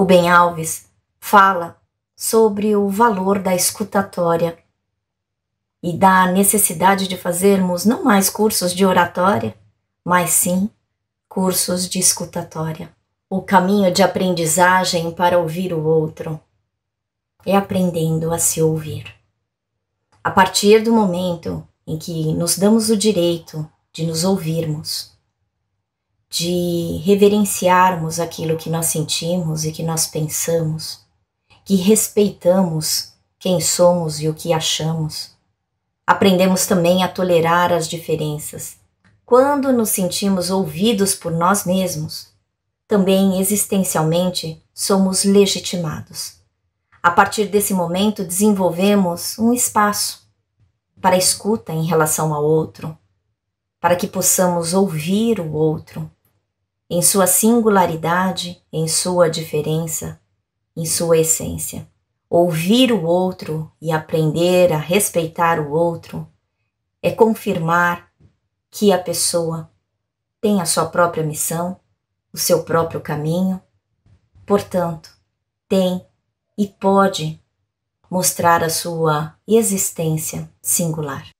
Rubem Alves fala sobre o valor da escutatória e da necessidade de fazermos não mais cursos de oratória, mas sim cursos de escutatória. O caminho de aprendizagem para ouvir o outro é aprendendo a se ouvir. A partir do momento em que nos damos o direito de nos ouvirmos, de reverenciarmos aquilo que nós sentimos e que nós pensamos, que respeitamos quem somos e o que achamos. Aprendemos também a tolerar as diferenças. Quando nos sentimos ouvidos por nós mesmos, também existencialmente somos legitimados. A partir desse momento, desenvolvemos um espaço para escuta em relação ao outro, para que possamos ouvir o outro em sua singularidade, em sua diferença, em sua essência. Ouvir o outro e aprender a respeitar o outro é confirmar que a pessoa tem a sua própria missão, o seu próprio caminho, portanto, tem e pode mostrar a sua existência singular.